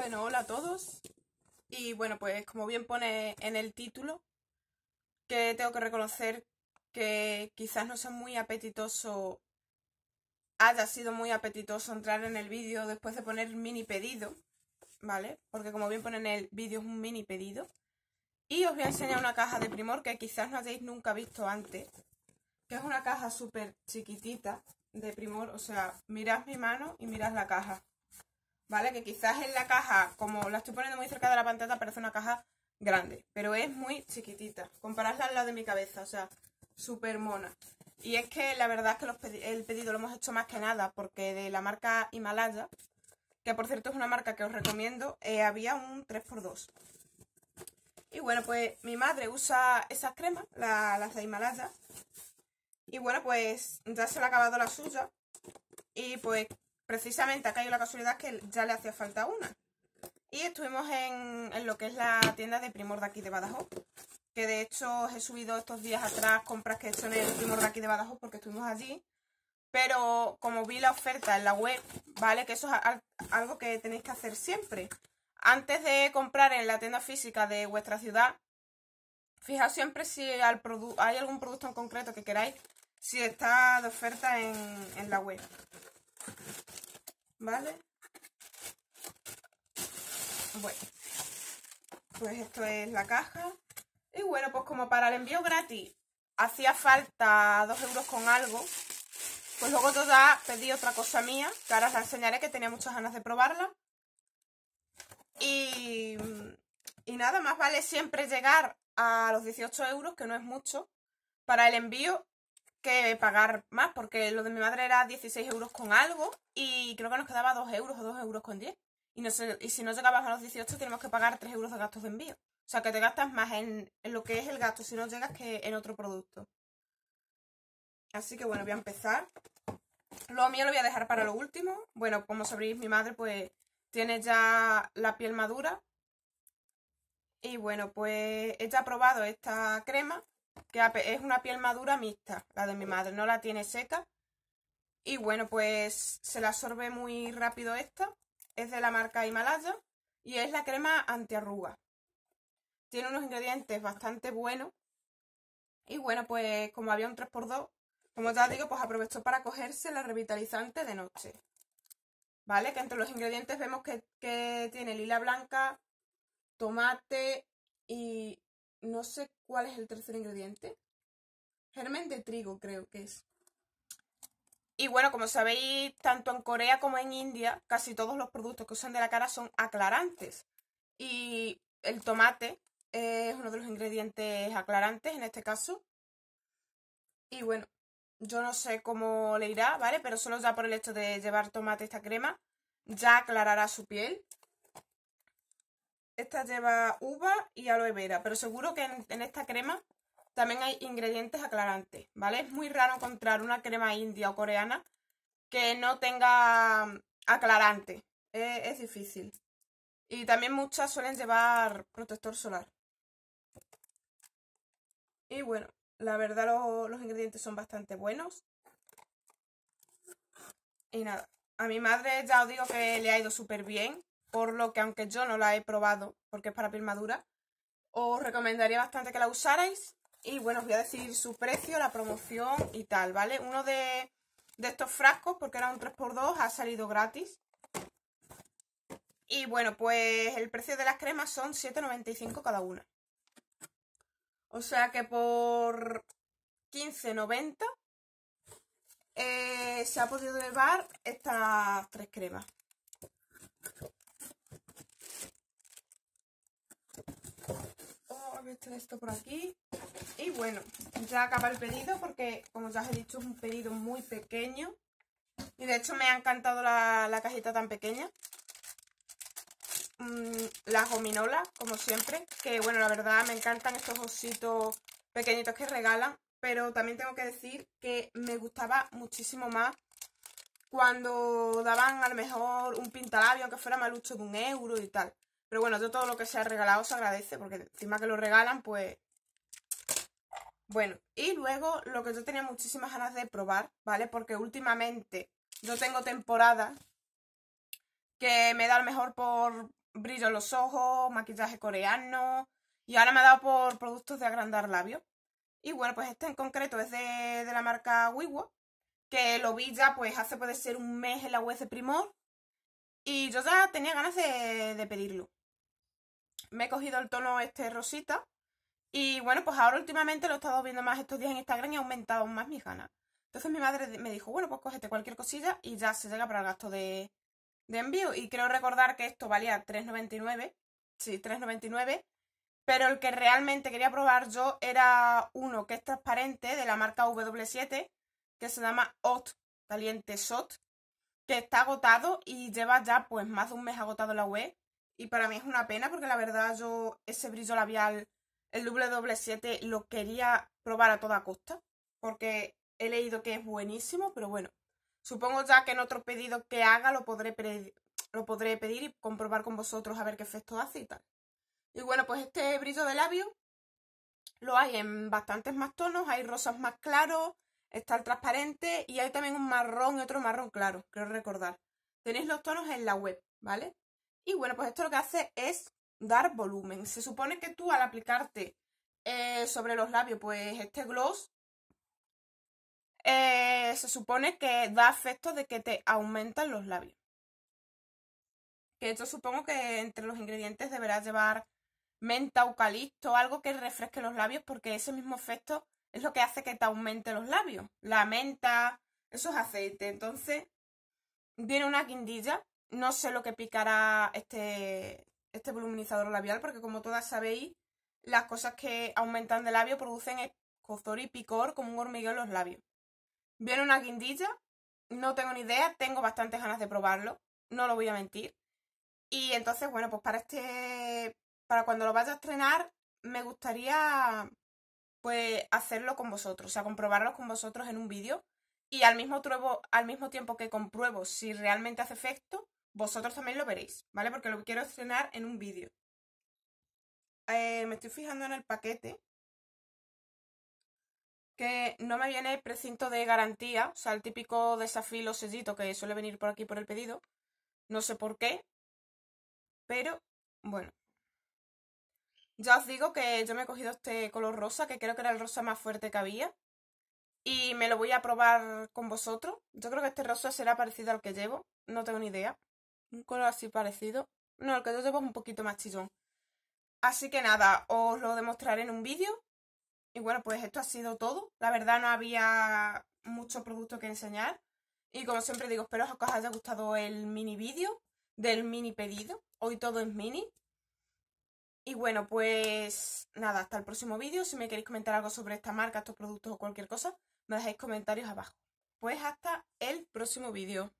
Bueno, hola a todos. Y bueno, pues como bien pone en el título, que tengo que reconocer que quizás no sea muy apetitoso, haya sido muy apetitoso entrar en el vídeo después de poner mini pedido, ¿vale? Porque como bien pone en el vídeo es un mini pedido. Y os voy a enseñar una caja de Primor que quizás no hayáis nunca visto antes, que es una caja súper chiquitita de Primor, o sea, mirad mi mano y mirad la caja. ¿vale? Que quizás en la caja, como la estoy poniendo muy cerca de la pantalla, parece una caja grande, pero es muy chiquitita. Comparadla al lado de mi cabeza, o sea, súper mona. Y es que la verdad es que el pedido lo hemos hecho más que nada porque de la marca Himalaya, que por cierto es una marca que os recomiendo, eh, había un 3x2. Y bueno, pues mi madre usa esas cremas, las de Himalaya. Y bueno, pues ya se le ha acabado la suya. Y pues precisamente acá hay una casualidad que ya le hacía falta una. Y estuvimos en, lo que es la tienda de Primor de aquí de Badajoz. Que de hecho he subido estos días atrás compras que he hecho en el Primor de aquí de Badajoz porque estuvimos allí. Pero como vi la oferta en la web, ¿vale? Que eso es algo que tenéis que hacer siempre. Antes de comprar en la tienda física de vuestra ciudad, fijaos siempre si al hay algún producto en concreto que queráis, si está de oferta en, en la web. ¿Vale? Bueno, pues esto es la caja. Y bueno, pues como para el envío gratis hacía falta dos euros con algo, pues luego todavía pedí otra cosa mía, que ahora enseñaré, que tenía muchas ganas de probarla. Y, y nada, más vale siempre llegar a los 18 euros, que no es mucho, para el envío que pagar más porque lo de mi madre era 16 euros con algo y creo que nos quedaba 2 euros o 2 euros con 10. Y, no y si no llegabas a los 18 tenemos que pagar 3 euros de gastos de envío. O sea que te gastas más en, lo que es el gasto si no llegas que en otro producto. Así que bueno, voy a empezar. Lo mío lo voy a dejar para lo último. Bueno, como sabéis mi madre pues tiene ya la piel madura. Y bueno, pues ella ha probado esta crema que es una piel madura mixta, la de mi madre, no la tiene seca. Y bueno, pues se la absorbe muy rápido esta, es de la marca Himalaya y es la crema antiarruga. Tiene unos ingredientes bastante buenos. Y bueno, pues como había un 3x2, como ya digo, pues aprovechó para cogerse la revitalizante de noche. ¿Vale? Que entre los ingredientes vemos que, que tiene lila blanca, tomate y, no sé cuál es el tercer ingrediente. Germen de trigo creo que es. Y bueno, como sabéis, tanto en Corea como en India, casi todos los productos que usan de la cara son aclarantes. Y el tomate es uno de los ingredientes aclarantes en este caso. Y bueno, yo no sé cómo le irá, ¿vale? Pero solo ya por el hecho de llevar tomate esta crema, ya aclarará su piel. Esta lleva uva y aloe vera, pero seguro que en, esta crema también hay ingredientes aclarantes, ¿vale? Es muy raro encontrar una crema india o coreana que no tenga mm, aclarante. es, difícil. Y también muchas suelen llevar protector solar. Y bueno, la verdad los ingredientes son bastante buenos. Y nada, a mi madre ya os digo que le ha ido súper bien por lo que aunque yo no la he probado porque es para piel os recomendaría bastante que la usarais. Y bueno, os voy a decir su precio, la promoción y tal, ¿vale? Uno de, estos frascos, porque era un 3x2, ha salido gratis. Y bueno, pues el precio de las cremas son 7,95 cada una. O sea que por 15,90 eh, se ha podido llevar estas tres cremas. voy a esto por aquí. Y bueno, ya acaba el pedido porque, como ya os he dicho, es un pedido muy pequeño. Y de hecho me ha encantado la, cajita tan pequeña. Mm, las como siempre. Que bueno, la verdad me encantan estos ositos pequeñitos que regalan. Pero también tengo que decir que me gustaba muchísimo más cuando daban a lo mejor un pintalabio, aunque fuera malucho de un euro y tal. Pero bueno, todo lo que se ha regalado se agradece, porque encima que lo regalan, pues... Bueno, y luego lo que yo tenía muchísimas ganas de probar, ¿vale? Porque últimamente yo tengo temporada que me da el mejor por brillo en los ojos, maquillaje coreano, y ahora me ha dado por productos de agrandar labios. Y bueno, pues este en concreto es de, la marca Wiwa, que lo vi ya pues hace puede ser un mes en la web de Primor, y yo ya tenía ganas de, pedirlo me he cogido el tono este rosita. Y bueno, pues ahora últimamente lo he estado viendo más estos días en Instagram y ha aumentado más mis ganas. Entonces mi madre me dijo, bueno, pues cógete cualquier cosilla y ya se llega para el gasto de, envío. Y creo recordar que esto valía 3,99. Sí, 3,99. Pero el que realmente quería probar yo era uno que es transparente de la marca W7, que se llama Hot Caliente Shot, que está agotado y lleva ya pues más de un mes agotado la web. Y para mí es una pena porque la verdad yo ese brillo labial, el W7, lo quería probar a toda costa. Porque he leído que es buenísimo, pero bueno. Supongo ya que en otro pedido que haga lo podré, lo podré pedir y comprobar con vosotros a ver qué efecto hace y tal. Y bueno, pues este brillo de labio lo hay en bastantes más tonos. Hay rosas más claros, está transparente y hay también un marrón y otro marrón claro, creo recordar. Tenéis los tonos en la web, ¿vale? Y bueno, pues esto lo que hace es dar volumen. Se supone que tú al aplicarte eh, sobre los labios, pues este gloss, eh, se supone que da efecto de que te aumentan los labios. Que esto supongo que entre los ingredientes deberás llevar menta, eucalipto, algo que refresque los labios, porque ese mismo efecto es lo que hace que te aumente los labios. La menta, esos es aceite. Entonces, viene una guindilla no sé lo que picará este, este voluminizador labial, porque como todas sabéis, las cosas que aumentan de labio producen escozor y picor como un hormigueo en los labios. Viene una guindilla, no tengo ni idea, tengo bastantes ganas de probarlo, no lo voy a mentir. Y entonces, bueno, pues para este, para cuando lo vaya a estrenar, me gustaría pues hacerlo con vosotros, o sea, comprobarlo con vosotros en un vídeo y al mismo, al mismo tiempo que compruebo si realmente hace efecto, vosotros también lo veréis, ¿vale? Porque lo quiero estrenar en un vídeo. Eh, me estoy fijando en el paquete que no me viene el precinto de garantía, o sea, el típico desafío o sellito que suele venir por aquí por el pedido. No sé por qué, pero bueno. Ya os digo que yo me he cogido este color rosa, que creo que era el rosa más fuerte que había. Y me lo voy a probar con vosotros. Yo creo que este rosa será parecido al que llevo, no tengo ni idea un color así parecido. No, el que yo llevo es un poquito más chillón. Así que nada, os lo demostraré en un vídeo. Y bueno, pues esto ha sido todo. La verdad no había mucho producto que enseñar. Y como siempre digo, espero que os haya gustado el mini vídeo del mini pedido. Hoy todo es mini. Y bueno, pues nada, hasta el próximo vídeo. Si me queréis comentar algo sobre esta marca, estos productos o cualquier cosa, me dejáis comentarios abajo. Pues hasta el próximo vídeo.